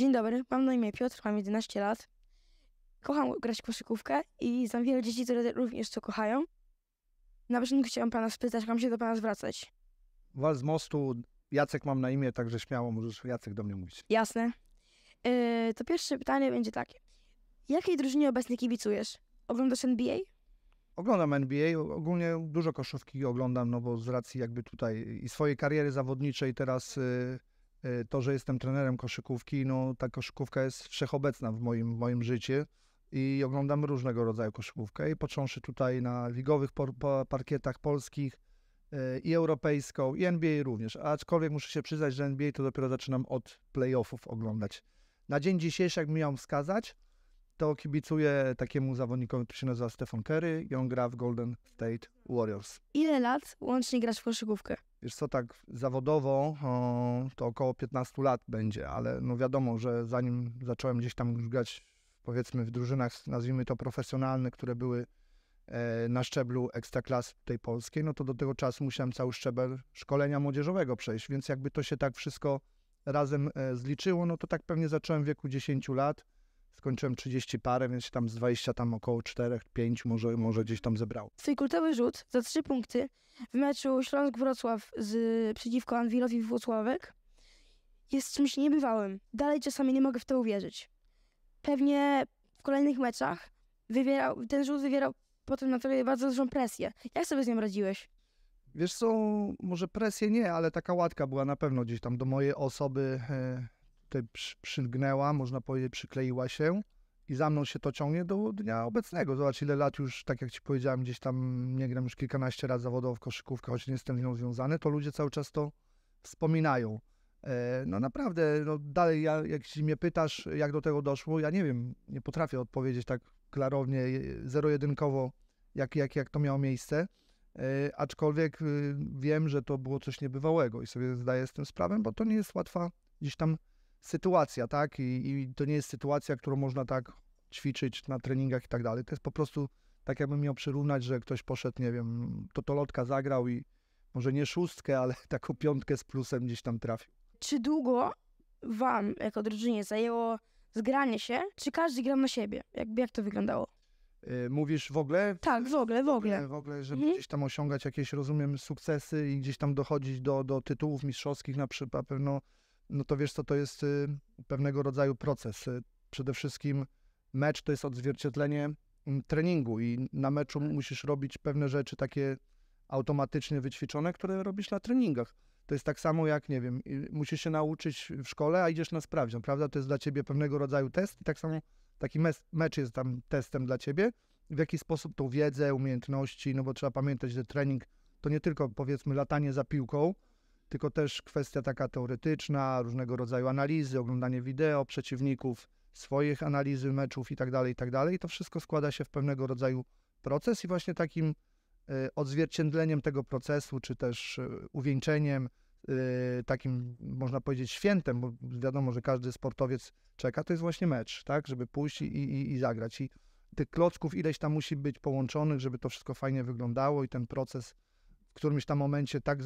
Dzień dobry, mam na imię Piotr, mam 11 lat. Kocham grać w koszykówkę i znam wiele dzieci, które również to kochają. Na początku chciałam pana spytać, mam się do pana zwracać. Wal z mostu, Jacek mam na imię, także śmiało możesz Jacek do mnie mówić. Jasne. Yy, to pierwsze pytanie będzie takie. Jakiej drużynie obecnie kibicujesz? Oglądasz NBA? Oglądam NBA, ogólnie dużo koszówki oglądam, no bo z racji jakby tutaj i swojej kariery zawodniczej teraz... Yy Y, to, że jestem trenerem koszykówki, no ta koszykówka jest wszechobecna w moim, w moim życiu i oglądam różnego rodzaju koszykówkę i począwszy tutaj na ligowych parkietach polskich y, i europejską i NBA również, aczkolwiek muszę się przyznać, że NBA to dopiero zaczynam od playoffów oglądać. Na dzień dzisiejszy, jak miałem wskazać, to kibicuję takiemu zawodnikowi, który się nazywa Stefan Kerry i on gra w Golden State Warriors. Ile lat łącznie grasz w koszykówkę? Wiesz co, tak zawodowo o, to około 15 lat będzie, ale no wiadomo, że zanim zacząłem gdzieś tam grać powiedzmy w drużynach, nazwijmy to profesjonalne, które były e, na szczeblu ekstraklasy tej polskiej, no to do tego czasu musiałem cały szczebel szkolenia młodzieżowego przejść, więc jakby to się tak wszystko razem e, zliczyło, no to tak pewnie zacząłem w wieku 10 lat, skończyłem 30 parę, więc tam z 20 tam około 4, 5 może, może gdzieś tam zebrał Twój kultowy rzut za 3 punkty w meczu Śląsk-Wrocław z, przeciwko Anwilowi Włocławek jest czymś niebywałym. Dalej czasami nie mogę w to uwierzyć. Pewnie w kolejnych meczach wywierał, ten rzut wywierał potem na tobie bardzo dużą presję. Jak sobie z nią radziłeś? Wiesz co, może presję nie, ale taka łatka była na pewno gdzieś tam do mojej osoby. E, tutaj przylgnęła, można powiedzieć, przykleiła się i za mną się to ciągnie do dnia obecnego. Zobacz, ile lat już, tak jak ci powiedziałem, gdzieś tam nie gram już kilkanaście razy zawodowo w koszykówkę, choć nie jestem z nią związany, to ludzie cały czas to wspominają. E, no naprawdę, no dalej, ja, jak ci mnie pytasz, jak do tego doszło, ja nie wiem, nie potrafię odpowiedzieć tak klarownie, zero-jedynkowo, jak, jak, jak to miało miejsce, e, aczkolwiek y, wiem, że to było coś niebywałego i sobie zdaję z tym sprawę, bo to nie jest łatwa gdzieś tam sytuacja, tak? I, I, to nie jest sytuacja, którą można tak ćwiczyć na treningach i tak dalej. To jest po prostu tak, jakbym miał przyrównać, że ktoś poszedł, nie wiem, totolotka zagrał i może nie szóstkę, ale taką piątkę z plusem gdzieś tam trafił. Czy długo wam, jako drużynie, zajęło zgranie się? Czy każdy grał na siebie? Jakby jak to wyglądało? Y, mówisz w ogóle? Tak, w ogóle, w ogóle. W ogóle, żeby mhm. gdzieś tam osiągać jakieś, rozumiem, sukcesy i gdzieś tam dochodzić do, do tytułów mistrzowskich na przykład, pewno no to wiesz co, to jest y, pewnego rodzaju proces. Y, przede wszystkim mecz to jest odzwierciedlenie mm, treningu i na meczu tak. musisz robić pewne rzeczy takie automatycznie wyćwiczone, które robisz na treningach. To jest tak samo jak, nie wiem, y, musisz się nauczyć w szkole, a idziesz na sprawdzian, prawda? To jest dla ciebie pewnego rodzaju test i tak samo taki mecz jest tam testem dla ciebie. W jaki sposób tą wiedzę, umiejętności, no bo trzeba pamiętać, że trening to nie tylko, powiedzmy, latanie za piłką, tylko też kwestia taka teoretyczna, różnego rodzaju analizy, oglądanie wideo przeciwników, swoich analizy meczów i tak dalej I tak dalej. to wszystko składa się w pewnego rodzaju proces i właśnie takim e, odzwierciedleniem tego procesu, czy też e, uwieńczeniem, e, takim można powiedzieć świętem, bo wiadomo, że każdy sportowiec czeka, to jest właśnie mecz, tak, żeby pójść i, i, i zagrać. I tych klocków ileś tam musi być połączonych, żeby to wszystko fajnie wyglądało i ten proces w którymś tam momencie tak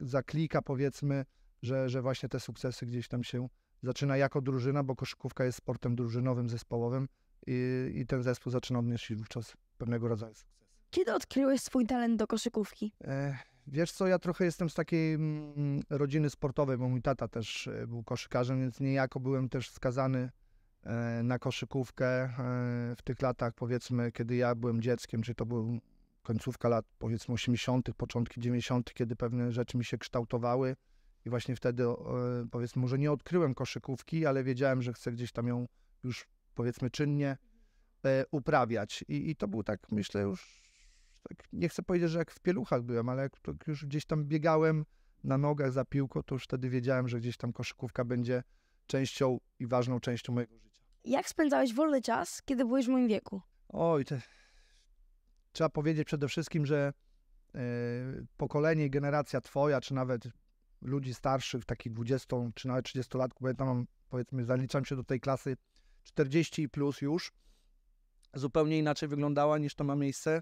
zaklika, powiedzmy, że, że właśnie te sukcesy gdzieś tam się zaczyna jako drużyna, bo koszykówka jest sportem drużynowym, zespołowym i, i ten zespół zaczyna odnosić wówczas pewnego rodzaju sukces. Kiedy odkryłeś swój talent do koszykówki? E, wiesz co, ja trochę jestem z takiej mm, rodziny sportowej, bo mój tata też e, był koszykarzem, więc niejako byłem też skazany e, na koszykówkę e, w tych latach, powiedzmy, kiedy ja byłem dzieckiem, czy to był końcówka lat powiedzmy 80., początki 90., kiedy pewne rzeczy mi się kształtowały i właśnie wtedy e, powiedzmy, może nie odkryłem koszykówki, ale wiedziałem, że chcę gdzieś tam ją już powiedzmy czynnie e, uprawiać. I, i to był tak, myślę, już tak, nie chcę powiedzieć, że jak w pieluchach byłem, ale jak tak już gdzieś tam biegałem na nogach za piłką, to już wtedy wiedziałem, że gdzieś tam koszykówka będzie częścią i ważną częścią mojego życia. Jak spędzałeś wolny czas, kiedy byłeś w moim wieku? Oj, te, trzeba powiedzieć przede wszystkim, że e, pokolenie i generacja twoja, czy nawet ludzi starszych, takich 20 czy nawet 30 latków, powiedzmy, zaliczam się do tej klasy 40 plus już, zupełnie inaczej wyglądała niż to ma miejsce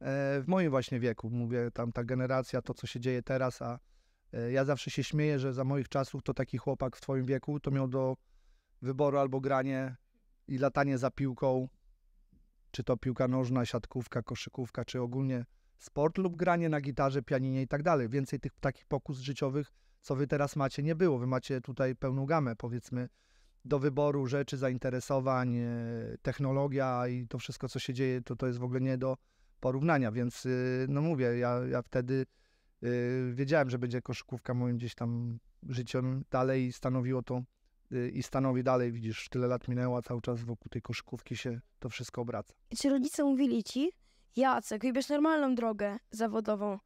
e, w moim właśnie wieku. Mówię, tam ta generacja, to co się dzieje teraz, a e, ja zawsze się śmieję, że za moich czasów to taki chłopak w twoim wieku to miał do wyboru albo granie i latanie za piłką czy to piłka nożna, siatkówka, koszykówka, czy ogólnie sport lub granie na gitarze, pianinie i tak dalej. Więcej tych takich pokus życiowych, co wy teraz macie, nie było. Wy macie tutaj pełną gamę, powiedzmy, do wyboru rzeczy, zainteresowań, e, technologia i to wszystko, co się dzieje, to, to jest w ogóle nie do porównania, więc e, no mówię, ja, ja wtedy e, wiedziałem, że będzie koszykówka moim gdzieś tam życiem dalej i stanowiło to Y, i stanowi dalej, widzisz, tyle lat minęło, a cały czas wokół tej koszykówki się to wszystko obraca. Czy rodzice mówili ci, Jacek, wybierz normalną drogę zawodową,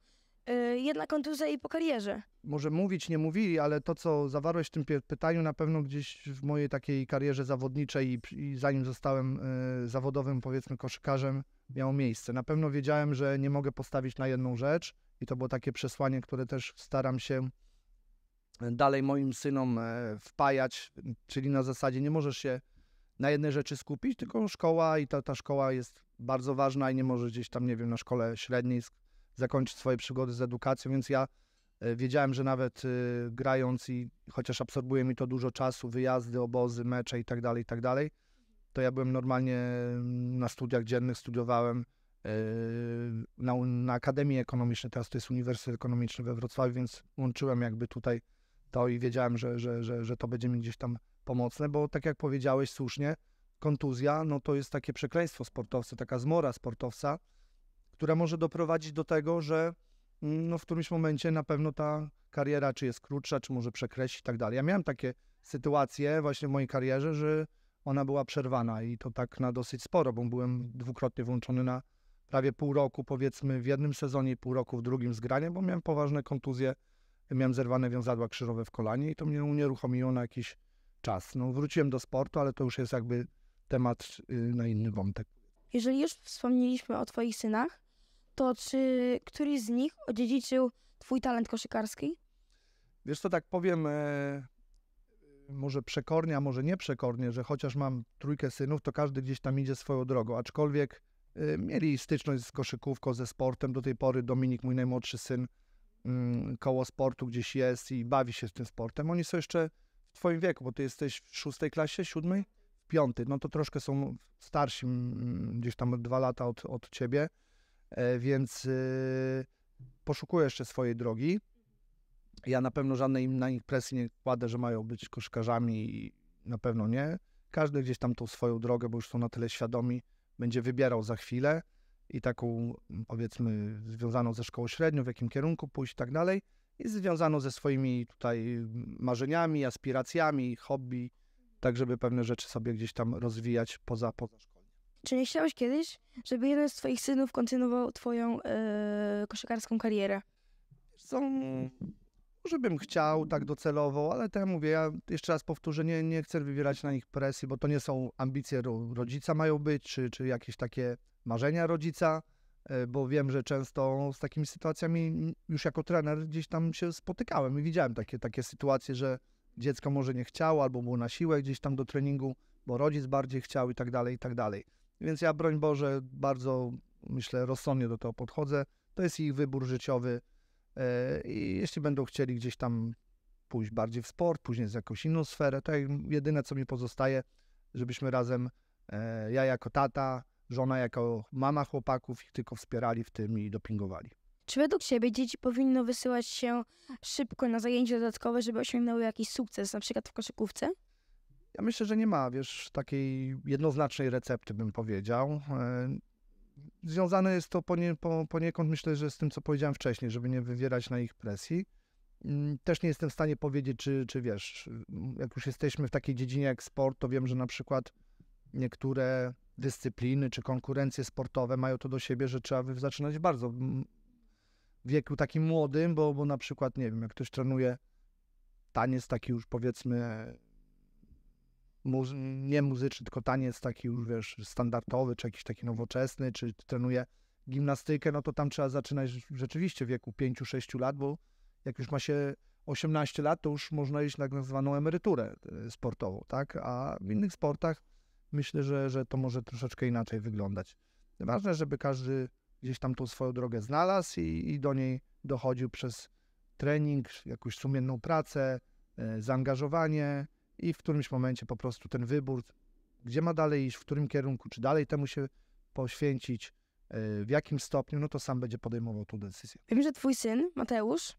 yy, jedna kontuzja i po karierze? Może mówić nie mówili, ale to, co zawarłeś w tym pytaniu, na pewno gdzieś w mojej takiej karierze zawodniczej i, i zanim zostałem yy, zawodowym, powiedzmy, koszykarzem, miało miejsce. Na pewno wiedziałem, że nie mogę postawić na jedną rzecz i to było takie przesłanie, które też staram się dalej moim synom e, wpajać, czyli na zasadzie nie możesz się na jednej rzeczy skupić, tylko szkoła i ta, ta szkoła jest bardzo ważna i nie możesz gdzieś tam, nie wiem, na szkole średniej zakończyć swoje przygody z edukacją, więc ja e, wiedziałem, że nawet e, grając i chociaż absorbuje mi to dużo czasu, wyjazdy, obozy, mecze i tak dalej, i tak dalej, to ja byłem normalnie mm, na studiach dziennych, studiowałem na, na Akademii Ekonomicznej, teraz to jest Uniwersytet Ekonomiczny we Wrocławiu, więc łączyłem jakby tutaj to i wiedziałem, że, że, że, że to będzie mi gdzieś tam pomocne, bo tak jak powiedziałeś słusznie, kontuzja no to jest takie przekleństwo sportowca, taka zmora sportowca, która może doprowadzić do tego, że mm, no, w którymś momencie na pewno ta kariera czy jest krótsza, czy może przekreśli i tak dalej. Ja miałem takie sytuacje właśnie w mojej karierze, że ona była przerwana i to tak na dosyć sporo, bo byłem dwukrotnie włączony na prawie pół roku, powiedzmy w jednym sezonie i pół roku w drugim zgranie, bo miałem poważne kontuzje miałem zerwane wiązadła krzyżowe w kolanie i to mnie unieruchomiło na jakiś czas. No, wróciłem do sportu, ale to już jest jakby temat y, na inny wątek. Jeżeli już wspomnieliśmy o Twoich synach, to czy któryś z nich odziedziczył Twój talent koszykarski? Wiesz, to tak powiem, e, może przekornie, a może nie przekornie, że chociaż mam trójkę synów, to każdy gdzieś tam idzie swoją drogą. Aczkolwiek e, mieli styczność z koszykówką, ze sportem. Do tej pory Dominik, mój najmłodszy syn, Mm, koło sportu gdzieś jest i bawi się z tym sportem, oni są jeszcze w twoim wieku, bo ty jesteś w szóstej klasie, siódmej, w piątej, no to troszkę są starsi, mm, gdzieś tam dwa lata od, od ciebie, e, więc y, poszukuję jeszcze swojej drogi. Ja na pewno żadnej im na nich presji nie kładę, że mają być koszkarzami i na pewno nie. Każdy gdzieś tam tą swoją drogę, bo już są na tyle świadomi, będzie wybierał za chwilę i taką powiedzmy związaną ze szkołą średnią, w jakim kierunku pójść i tak dalej, i związaną ze swoimi tutaj marzeniami, aspiracjami, hobby, tak żeby pewne rzeczy sobie gdzieś tam rozwijać poza, poza szkołą. Czy nie chciałeś kiedyś, żeby jeden z twoich synów kontynuował twoją yy, koszykarską karierę? Są... Może bym chciał tak docelowo, ale tak mówię, ja jeszcze raz powtórzę, nie, nie chcę wywierać na nich presji, bo to nie są ambicje rodzica mają być, czy, czy jakieś takie marzenia rodzica, e, bo wiem, że często z takimi sytuacjami już jako trener gdzieś tam się spotykałem i widziałem takie, takie sytuacje, że dziecko może nie chciało albo było na siłę gdzieś tam do treningu, bo rodzic bardziej chciał i tak dalej, i tak dalej. Więc ja, broń Boże, bardzo myślę rozsądnie do tego podchodzę. To jest ich wybór życiowy E, I jeśli będą chcieli gdzieś tam pójść bardziej w sport, później z jakąś inną sferę, to jedyne co mi pozostaje, żebyśmy razem, e, ja jako tata, żona jako mama chłopaków, ich tylko wspierali w tym i dopingowali. Czy według Ciebie dzieci powinno wysyłać się szybko na zajęcia dodatkowe, żeby osiągnęły jakiś sukces, na przykład w koszykówce? Ja myślę, że nie ma, wiesz, takiej jednoznacznej recepty, bym powiedział. E, Związane jest to ponie, po, poniekąd, myślę, że z tym, co powiedziałem wcześniej, żeby nie wywierać na ich presji. Mm, też nie jestem w stanie powiedzieć, czy, czy wiesz, jak już jesteśmy w takiej dziedzinie jak sport, to wiem, że na przykład niektóre dyscypliny czy konkurencje sportowe mają to do siebie, że trzeba zaczynać bardzo w wieku takim młodym, bo, bo na przykład, nie wiem, jak ktoś trenuje taniec taki już powiedzmy nie muzyczny, tylko taniec taki już, wiesz, standardowy, czy jakiś taki nowoczesny, czy trenuje gimnastykę, no to tam trzeba zaczynać rzeczywiście w wieku 5-6 lat, bo jak już ma się 18 lat, to już można iść na tak zwaną emeryturę e, sportową, tak? A w innych sportach myślę, że, że to może troszeczkę inaczej wyglądać. Ważne, żeby każdy gdzieś tam tą swoją drogę znalazł i, i do niej dochodził przez trening, jakąś sumienną pracę, e, zaangażowanie, i w którymś momencie po prostu ten wybór, gdzie ma dalej iść, w którym kierunku, czy dalej temu się poświęcić, e, w jakim stopniu, no to sam będzie podejmował tą decyzję. Wiem, że twój syn, Mateusz,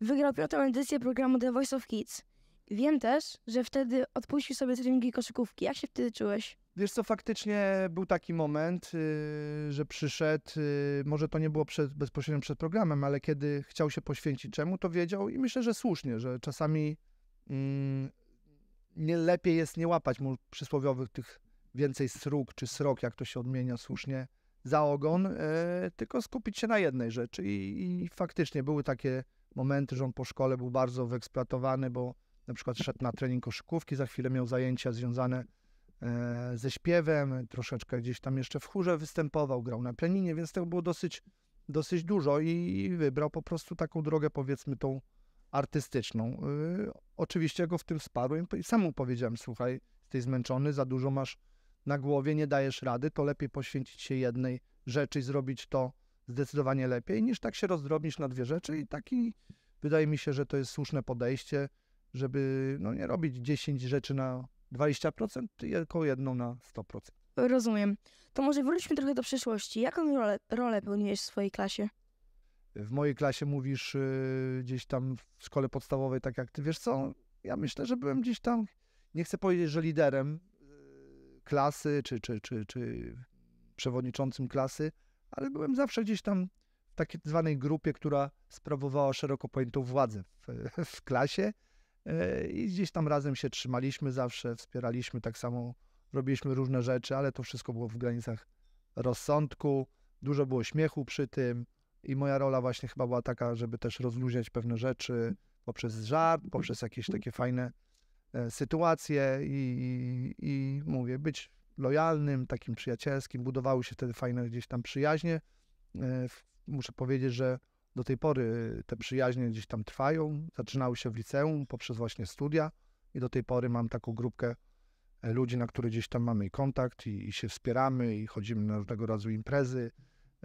wygrał piątą edycję programu The Voice of Kids. Wiem też, że wtedy odpuścił sobie treningi koszykówki. Jak się wtedy czułeś? Wiesz co, faktycznie był taki moment, yy, że przyszedł, yy, może to nie było przed, bezpośrednio przed programem, ale kiedy chciał się poświęcić czemu, to wiedział i myślę, że słusznie, że czasami yy, nie lepiej jest nie łapać mu przysłowiowych tych więcej sruk czy srok, jak to się odmienia słusznie, za ogon, e, tylko skupić się na jednej rzeczy. I, I, faktycznie były takie momenty, że on po szkole był bardzo wyeksploatowany, bo na przykład szedł na trening koszykówki, za chwilę miał zajęcia związane e, ze śpiewem, troszeczkę gdzieś tam jeszcze w chórze występował, grał na pianinie, więc tego było dosyć, dosyć dużo i, i wybrał po prostu taką drogę, powiedzmy, tą artystyczną. Y, oczywiście go w tym wsparłem i sam mu powiedziałem, słuchaj, jesteś zmęczony, za dużo masz na głowie, nie dajesz rady, to lepiej poświęcić się jednej rzeczy i zrobić to zdecydowanie lepiej, niż tak się rozdrobnisz na dwie rzeczy i taki wydaje mi się, że to jest słuszne podejście, żeby no, nie robić 10 rzeczy na 20%, tylko jedną na 100%. Rozumiem. To może wróćmy trochę do przeszłości. Jaką rolę, rolę pełniłeś w swojej klasie? w mojej klasie mówisz yy, gdzieś tam w szkole podstawowej, tak jak ty, wiesz co, ja myślę, że byłem gdzieś tam, nie chcę powiedzieć, że liderem yy, klasy, czy, czy, czy, czy przewodniczącym klasy, ale byłem zawsze gdzieś tam w takiej zwanej grupie, która sprawowała szeroko pojętą władzę w, w klasie yy, i gdzieś tam razem się trzymaliśmy zawsze, wspieraliśmy tak samo, robiliśmy różne rzeczy, ale to wszystko było w granicach rozsądku, dużo było śmiechu przy tym, i moja rola właśnie chyba była taka, żeby też rozluźniać pewne rzeczy poprzez żart, poprzez jakieś takie fajne e, sytuacje i, i, i mówię, być lojalnym, takim przyjacielskim. Budowały się wtedy fajne gdzieś tam przyjaźnie. E, muszę powiedzieć, że do tej pory te przyjaźnie gdzieś tam trwają. Zaczynały się w liceum poprzez właśnie studia i do tej pory mam taką grupkę e, ludzi, na które gdzieś tam mamy kontakt i, i się wspieramy i chodzimy na różnego rodzaju imprezy.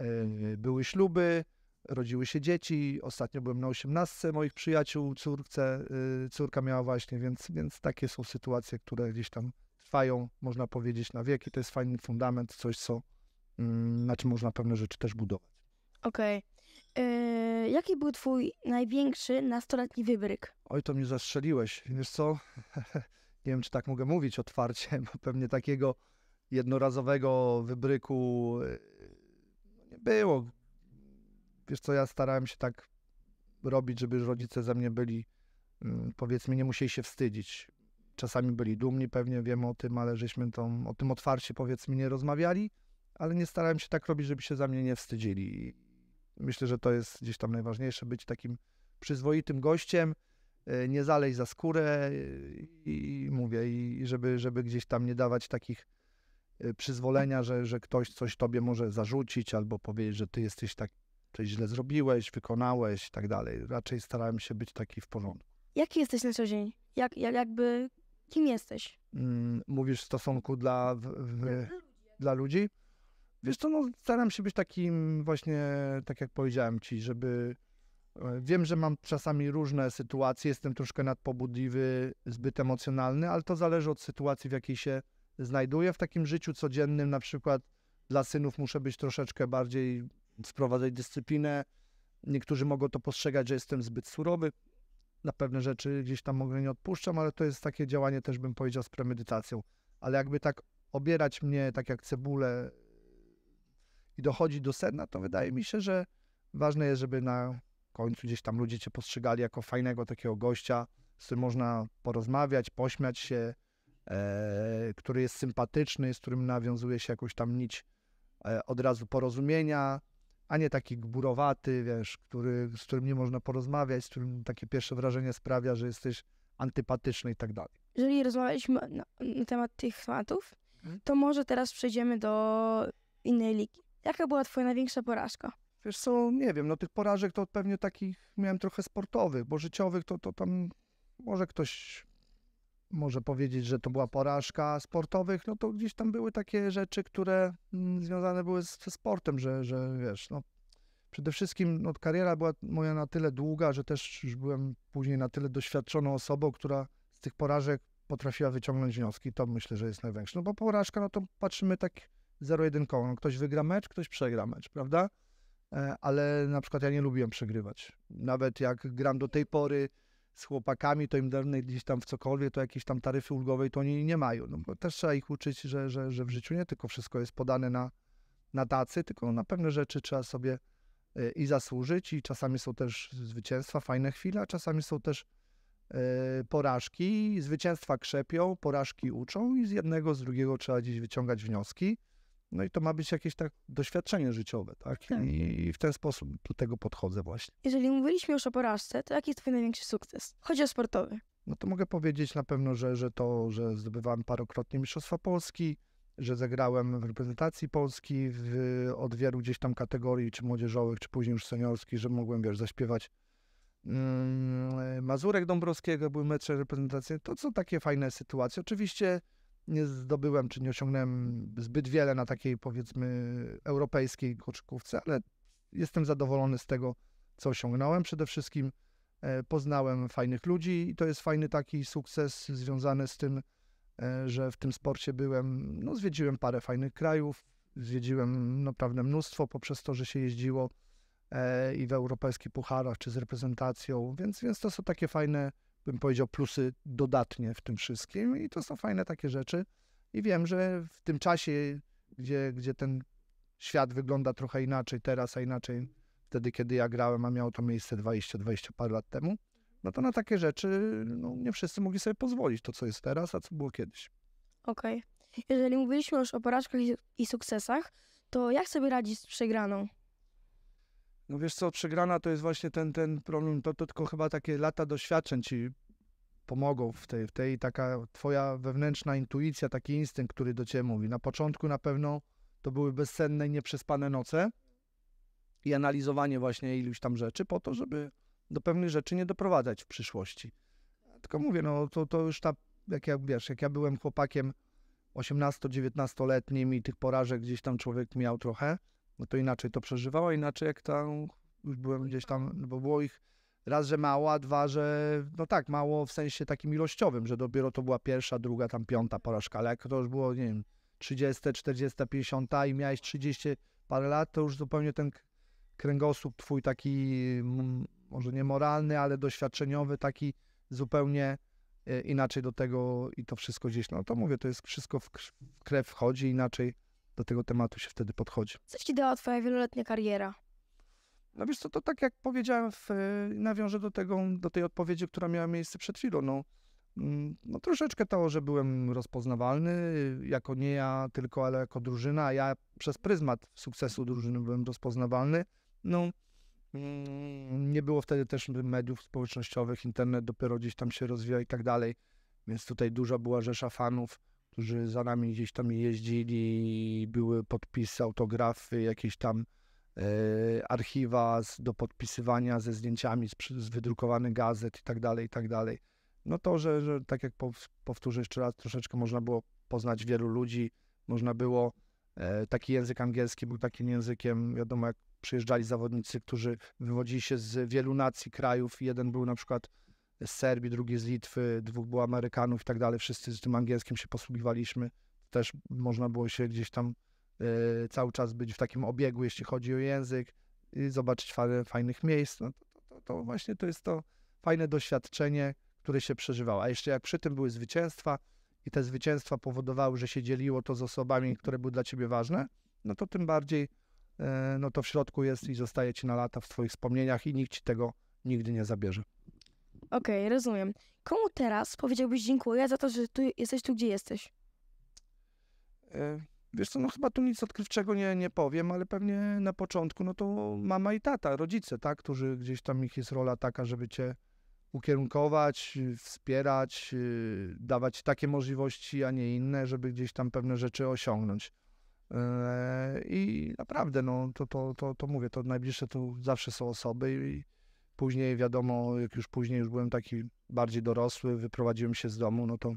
Y, były śluby, rodziły się dzieci. Ostatnio byłem na osiemnastce moich przyjaciół, córce, y, córka miała właśnie, więc, więc takie są sytuacje, które gdzieś tam trwają, można powiedzieć, na wieki. To jest fajny fundament, coś, co, mm, na czym można pewne rzeczy też budować. Okej. Okay. jaki był twój największy nastoletni wybryk? Oj, to mnie zastrzeliłeś. Wiesz co? Nie wiem, czy tak mogę mówić otwarcie, bo pewnie takiego jednorazowego wybryku y, nie było. Wiesz co, ja starałem się tak robić, żeby rodzice ze mnie byli, mm, powiedzmy, nie musieli się wstydzić. Czasami byli dumni, pewnie wiem o tym, ale żeśmy tą, o tym otwarcie, powiedzmy, nie rozmawiali, ale nie starałem się tak robić, żeby się za mnie nie wstydzili. Myślę, że to jest gdzieś tam najważniejsze, być takim przyzwoitym gościem, e, nie zalej za skórę e, i, i mówię, i żeby, żeby gdzieś tam nie dawać takich Y, przyzwolenia, że, że ktoś coś tobie może zarzucić albo powiedzieć, że ty jesteś tak, coś źle zrobiłeś, wykonałeś i tak dalej. Raczej starałem się być taki w porządku. Jaki jesteś na co dzień? Jak, jak, jakby, kim jesteś? Mm, mówisz w stosunku dla, w, w, dla ludzi? Wiesz co, no staram się być takim właśnie, tak jak powiedziałem ci, żeby... E, wiem, że mam czasami różne sytuacje, jestem troszkę nadpobudliwy, zbyt emocjonalny, ale to zależy od sytuacji, w jakiej się znajduję w takim życiu codziennym. Na przykład dla synów muszę być troszeczkę bardziej, wprowadzać dyscyplinę. Niektórzy mogą to postrzegać, że jestem zbyt surowy. Na pewne rzeczy gdzieś tam mogę nie odpuszczam, ale to jest takie działanie też bym powiedział z premedytacją. Ale jakby tak obierać mnie tak jak cebulę i dochodzić do sedna, to wydaje mi się, że ważne jest, żeby na końcu gdzieś tam ludzie cię postrzegali jako fajnego takiego gościa, z którym można porozmawiać, pośmiać się, E, który jest sympatyczny, z którym nawiązuje się jakąś tam nić e, od razu porozumienia, a nie taki gburowaty, wiesz, który, z którym nie można porozmawiać, z którym takie pierwsze wrażenie sprawia, że jesteś antypatyczny i tak dalej. Jeżeli rozmawialiśmy na, na temat tych tematów, mhm. to może teraz przejdziemy do innej ligi. Jaka była twoja największa porażka? Wiesz co, nie wiem, no tych porażek to pewnie takich miałem trochę sportowych, bo życiowych to, to tam może ktoś może powiedzieć, że to była porażka sportowych, no to gdzieś tam były takie rzeczy, które mm, związane były ze sportem, że, że wiesz, no przede wszystkim no, kariera była moja na tyle długa, że też już byłem później na tyle doświadczoną osobą, która z tych porażek potrafiła wyciągnąć wnioski. To myślę, że jest największe. No bo porażka, no to patrzymy tak zero-jedynkowo. No, ktoś wygra mecz, ktoś przegra mecz, prawda? E, ale na przykład ja nie lubiłem przegrywać. Nawet jak gram do tej pory, z chłopakami, to im dawne gdzieś tam w cokolwiek, to jakieś tam taryfy ulgowej to oni nie mają. No, też trzeba ich uczyć, że, że, że w życiu nie tylko wszystko jest podane na, na tacy, tylko na pewne rzeczy trzeba sobie e, i zasłużyć i czasami są też zwycięstwa, fajne chwile, a czasami są też e, porażki. Zwycięstwa krzepią, porażki uczą i z jednego, z drugiego trzeba gdzieś wyciągać wnioski. No i to ma być jakieś tak doświadczenie życiowe, tak? tak. I, w ten sposób do tego podchodzę właśnie. Jeżeli mówiliśmy już o porażce, to jaki jest twój największy sukces? Chodzi o sportowy. No to mogę powiedzieć na pewno, że, że to, że zdobywałem parokrotnie Mistrzostwa Polski, że zagrałem w reprezentacji Polski w, od wielu gdzieś tam kategorii, czy młodzieżowych, czy później już seniorskich, że mogłem, wiesz, zaśpiewać mm, Mazurek Dąbrowskiego, były mecze reprezentacyjne. To są takie fajne sytuacje. Oczywiście nie zdobyłem czy nie osiągnąłem zbyt wiele na takiej powiedzmy europejskiej koszykówce, ale jestem zadowolony z tego, co osiągnąłem. Przede wszystkim e, poznałem fajnych ludzi i to jest fajny taki sukces związany z tym, e, że w tym sporcie byłem, no zwiedziłem parę fajnych krajów, zwiedziłem naprawdę mnóstwo poprzez to, że się jeździło e, i w europejskich pucharach, czy z reprezentacją, więc, więc to są takie fajne, bym powiedział, plusy dodatnie w tym wszystkim i to są fajne takie rzeczy. I wiem, że w tym czasie, gdzie, gdzie ten świat wygląda trochę inaczej teraz, a inaczej wtedy, kiedy ja grałem, a miało to miejsce 20-20 parę lat temu, no to na takie rzeczy no, nie wszyscy mogli sobie pozwolić to, co jest teraz, a co było kiedyś. Okej. Okay. Jeżeli mówiliśmy już o porażkach i sukcesach, to jak sobie radzić z przegraną? No wiesz co, przegrana to jest właśnie ten, ten problem, to, to tylko chyba takie lata doświadczeń ci pomogą w tej, w tej taka twoja wewnętrzna intuicja, taki instynkt, który do ciebie mówi. Na początku na pewno to były bezsenne i nieprzespane noce i analizowanie właśnie iluś tam rzeczy po to, żeby do pewnych rzeczy nie doprowadzać w przyszłości. Tylko mówię, no to, to już ta, jak ja, wiesz, jak ja byłem chłopakiem 18-19-letnim i tych porażek gdzieś tam człowiek miał trochę, no to inaczej to przeżywała, inaczej jak tam już byłem gdzieś tak. tam, no bo było ich raz, że mało, a dwa, że no tak, mało w sensie takim ilościowym, że dopiero to była pierwsza, druga, tam piąta porażka, ale jak to już było, nie wiem, 30, 40, 50 i miałeś 30 parę lat, to już zupełnie ten kręgosłup twój taki, może nie moralny, ale doświadczeniowy, taki zupełnie e, inaczej do tego i to wszystko gdzieś, no to mówię, to jest wszystko w krew wchodzi, inaczej do tego tematu się wtedy podchodzi. Co ci dała twoja wieloletnia kariera? No wiesz co, to tak jak powiedziałem, w, y, nawiążę do, tego, do tej odpowiedzi, która miała miejsce przed chwilą. No, mm, no troszeczkę to, że byłem rozpoznawalny, y, jako nie ja tylko, ale jako drużyna. Ja przez pryzmat sukcesu drużyny byłem rozpoznawalny. No, mm, nie było wtedy też mediów społecznościowych, internet dopiero gdzieś tam się rozwija i tak dalej, więc tutaj duża była rzesza fanów którzy za nami gdzieś tam jeździli, były podpisy, autografy, jakieś tam e, archiwa z, do podpisywania ze zdjęciami z, z wydrukowanych gazet i tak dalej, i tak dalej. No to, że, że tak jak powtórzę jeszcze raz, troszeczkę można było poznać wielu ludzi, można było, e, taki język angielski był takim językiem, wiadomo jak przyjeżdżali zawodnicy, którzy wywodzili się z wielu nacji, krajów, jeden był na przykład z Serbii, drugi z Litwy, dwóch było Amerykanów i tak dalej. Wszyscy z tym angielskim się posługiwaliśmy. Też można było się gdzieś tam y, cały czas być w takim obiegu, jeśli chodzi o język i zobaczyć fajne, fajnych miejsc. No, to, to, to, właśnie to jest to fajne doświadczenie, które się przeżywało. A jeszcze jak przy tym były zwycięstwa i te zwycięstwa powodowały, że się dzieliło to z osobami, które były dla ciebie ważne, no to tym bardziej y, no to w środku jest i zostaje ci na lata w twoich wspomnieniach i nikt ci tego nigdy nie zabierze. Okej, rozumiem. Komu teraz powiedziałbyś dziękuję za to, że tu jesteś tu, gdzie jesteś? E, Wiesz co, no chyba tu nic odkrywczego nie, nie powiem, ale pewnie na początku, no to mama i tata, rodzice, tak, którzy gdzieś tam ich jest rola taka, żeby cię ukierunkować, wspierać, y, dawać takie możliwości, a nie inne, żeby gdzieś tam pewne rzeczy osiągnąć. E, I naprawdę, no to, to, to, to mówię, to najbliższe tu zawsze są osoby i Później wiadomo, jak już później już byłem taki bardziej dorosły, wyprowadziłem się z domu, no to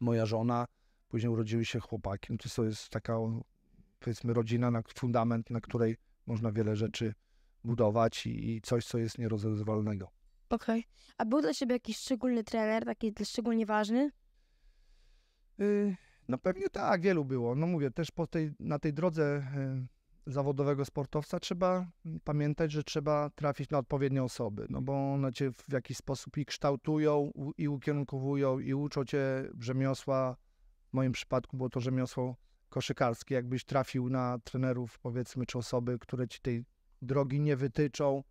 moja żona, później urodziły się chłopaki. No to jest taka, powiedzmy, rodzina, na fundament, na której można wiele rzeczy budować i, i coś, co jest nierozerwalnego. Okej. Okay. A był dla ciebie jakiś szczególny trener, taki szczególnie ważny? Yy, no pewnie tak, wielu było. No mówię, też po tej, na tej drodze... Yy, zawodowego sportowca, trzeba pamiętać, że trzeba trafić na odpowiednie osoby, no bo one cię w jakiś sposób i kształtują, i ukierunkowują, i uczą cię rzemiosła. W moim przypadku było to rzemiosło koszykarskie. Jakbyś trafił na trenerów, powiedzmy, czy osoby, które ci tej drogi nie wytyczą,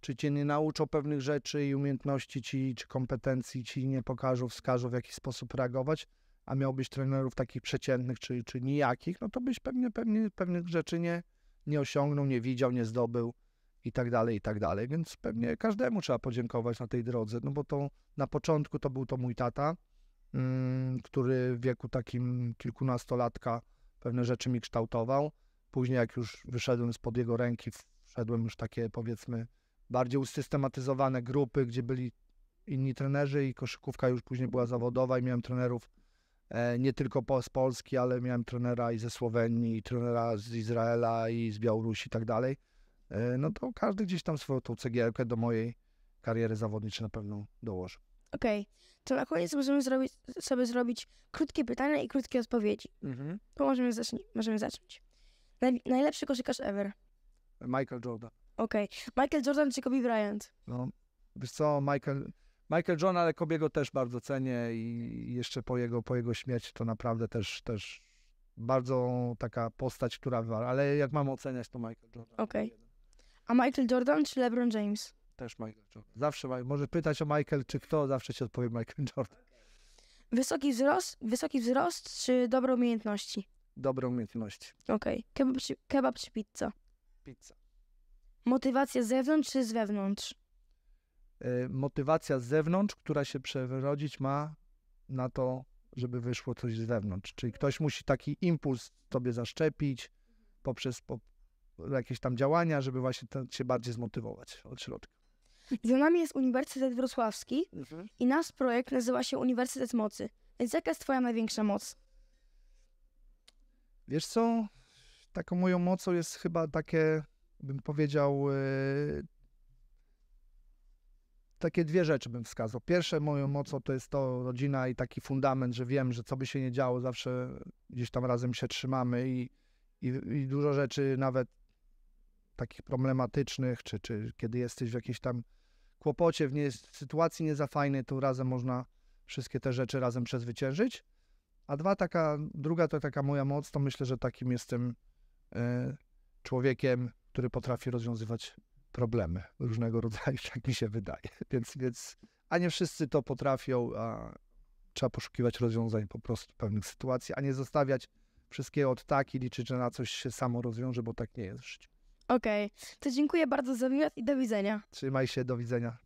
czy cię nie nauczą pewnych rzeczy i umiejętności ci, czy kompetencji ci nie pokażą, wskażą w jaki sposób reagować, a miałbyś trenerów takich przeciętnych czy, czy nijakich, no to byś pewnie, pewnie pewnych rzeczy nie, nie osiągnął, nie widział, nie zdobył i tak dalej, i tak dalej. Więc pewnie każdemu trzeba podziękować na tej drodze, no bo to na początku to był to mój tata, mm, który w wieku takim kilkunastolatka pewne rzeczy mi kształtował. Później jak już wyszedłem spod jego ręki, wszedłem już takie powiedzmy bardziej usystematyzowane grupy, gdzie byli inni trenerzy i koszykówka już później była zawodowa i miałem trenerów E, nie tylko z Polski, ale miałem trenera i ze Słowenii, i trenera z Izraela, i z Białorusi i tak dalej. E, no to każdy gdzieś tam swoją tą cegiełkę do mojej kariery zawodniczej na pewno dołoży. Okej, okay. to na koniec możemy zrobić, sobie zrobić krótkie pytania i krótkie odpowiedzi. Mhm. To możemy, zacz- możemy zacząć. Naj- najlepszy koszykarz ever? Michael Jordan. Okej. Okay. Michael Jordan czy Kobe Bryant? No, wiesz co, Michael... Michael John, ale Kobiego też bardzo cenię i jeszcze po jego, po jego śmierci to naprawdę też, też bardzo taka postać, która... Ale jak mam oceniać, to Michael Jordan. Okej. Okay. A Michael Jordan czy LeBron James? Też Michael Jordan. Zawsze może pytać o Michael, czy kto, zawsze ci odpowie Michael Jordan. Wysoki wzrost, wysoki wzrost czy dobre umiejętności? Dobre umiejętności. Okej. Okay. Kebab, kebab czy pizza? Pizza. Motywacja z zewnątrz czy z wewnątrz? Y, motywacja z zewnątrz, która się przerodzić ma na to, żeby wyszło coś z zewnątrz, Czyli ktoś musi taki impuls tobie zaszczepić poprzez po, jakieś tam działania, żeby właśnie ten, się bardziej zmotywować od środka. Za nami jest Uniwersytet Wrocławski mhm. i nasz projekt nazywa się Uniwersytet Mocy. Więc jaka jest twoja największa moc? Wiesz co, taką moją mocą jest chyba takie, bym powiedział, y, takie dwie rzeczy bym wskazał. Pierwsze moją mocą to jest to rodzina i taki fundament, że wiem, że co by się nie działo, zawsze gdzieś tam razem się trzymamy i, i, i dużo rzeczy nawet takich problematycznych, czy, czy kiedy jesteś w jakiejś tam kłopocie, w nie, sytuacji nie za fajnej, to razem można wszystkie te rzeczy razem przezwyciężyć. A dwa, taka, druga to taka moja moc, to myślę, że takim jestem y, człowiekiem, który potrafi rozwiązywać problemy różnego rodzaju, jak mi się wydaje. Więc, więc a nie wszyscy to potrafią, a trzeba poszukiwać rozwiązań po prostu pewnych sytuacji, a nie zostawiać wszystkiego od tak i liczyć, że na coś się samo rozwiąże, bo tak nie jest w życiu. Okej, okay. to dziękuję bardzo za wywiad i do widzenia. Trzymaj się, do widzenia.